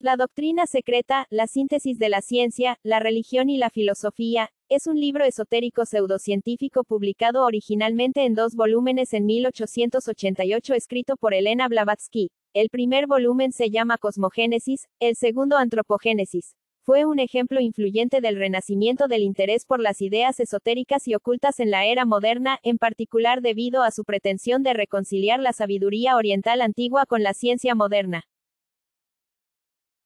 La doctrina secreta, la síntesis de la ciencia, la religión y la filosofía, es un libro esotérico pseudocientífico publicado originalmente en dos volúmenes en 1888 escrito por Elena Blavatsky. El primer volumen se llama Cosmogénesis, el segundo Antropogénesis. Fue un ejemplo influyente del renacimiento del interés por las ideas esotéricas y ocultas en la era moderna, en particular debido a su pretensión de reconciliar la sabiduría oriental antigua con la ciencia moderna.